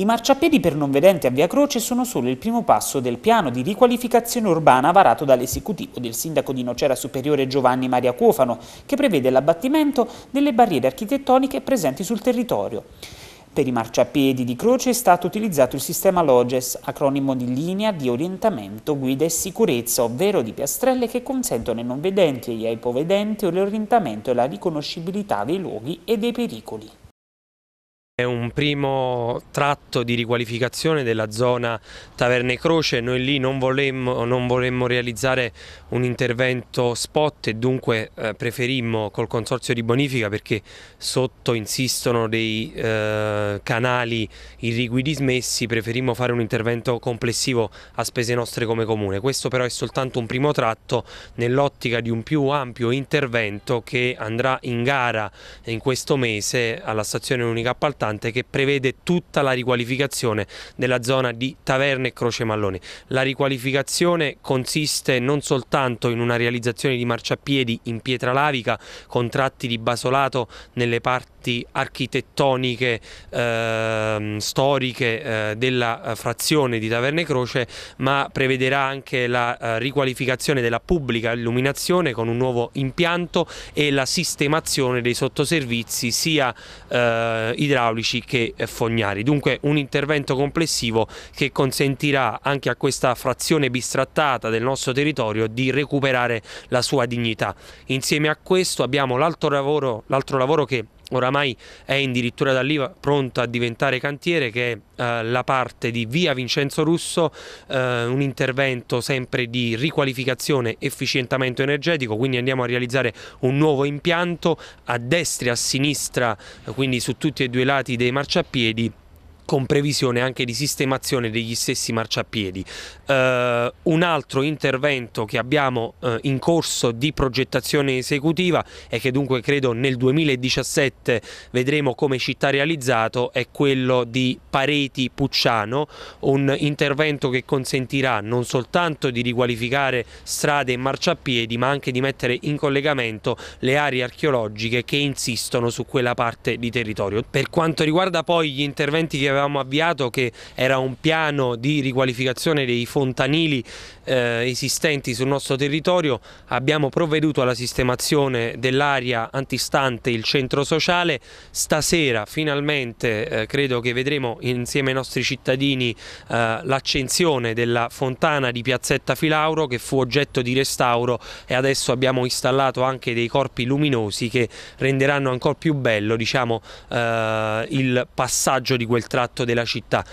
I marciapiedi per non vedenti a Via Croce sono solo il primo passo del piano di riqualificazione urbana varato dall'esecutivo del sindaco di Nocera Superiore Giovanni Maria Cuofano, che prevede l'abbattimento delle barriere architettoniche presenti sul territorio. Per i marciapiedi di croce è stato utilizzato il sistema LOGES, acronimo di linea di orientamento, guida e sicurezza, ovvero di piastrelle che consentono ai non vedenti e ai ipovedenti l'orientamento e la riconoscibilità dei luoghi e dei pericoli. È un primo tratto di riqualificazione della zona Taverne Croce, noi lì non volemmo, non volemmo realizzare un intervento spot e dunque eh, preferimmo col consorzio di bonifica perché sotto insistono dei eh, canali irrigui dismessi, preferimmo fare un intervento complessivo a spese nostre come comune. Questo però è soltanto un primo tratto nell'ottica di un più ampio intervento che andrà in gara in questo mese alla stazione unica appaltante importante che prevede tutta la riqualificazione della zona di Taverne e Croce Malloni. La riqualificazione consiste non soltanto in una realizzazione di marciapiedi in pietra lavica con tratti di basolato nelle parti architettoniche, eh, storiche eh, della eh, frazione di Taverne Croce, ma prevederà anche la eh, riqualificazione della pubblica illuminazione con un nuovo impianto e la sistemazione dei sottoservizi sia eh, idraulici idraulici che eh, fognari. Dunque un intervento complessivo che consentirà anche a questa frazione bistrattata del nostro territorio di recuperare la sua dignità. Insieme a questo abbiamo l'altro lavoro, lavoro che oramai è addirittura dall'IVA pronta a diventare cantiere, che è eh, la parte di via Vincenzo Russo, eh, un intervento sempre di riqualificazione, efficientamento energetico, quindi andiamo a realizzare un nuovo impianto a destra e a sinistra, eh, quindi su tutti e due i lati dei marciapiedi con previsione anche di sistemazione degli stessi marciapiedi. Uh, un altro intervento che abbiamo uh, in corso di progettazione esecutiva e che dunque credo nel 2017 vedremo come città realizzato è quello di Pareti Pucciano, un intervento che consentirà non soltanto di riqualificare strade e marciapiedi ma anche di mettere in collegamento le aree archeologiche che insistono su quella parte di territorio. Per quanto riguarda poi gli interventi che avevamo avevamo avviato che era un piano di riqualificazione dei fontanili eh, esistenti sul nostro territorio, abbiamo provveduto alla sistemazione dell'area antistante il centro sociale, stasera finalmente eh, credo che vedremo insieme ai nostri cittadini eh, l'accensione della fontana di Piazzetta Filauro che fu oggetto di restauro e adesso abbiamo installato anche dei corpi luminosi che renderanno ancora più bello diciamo, eh, il passaggio di quel tratto impatto della città.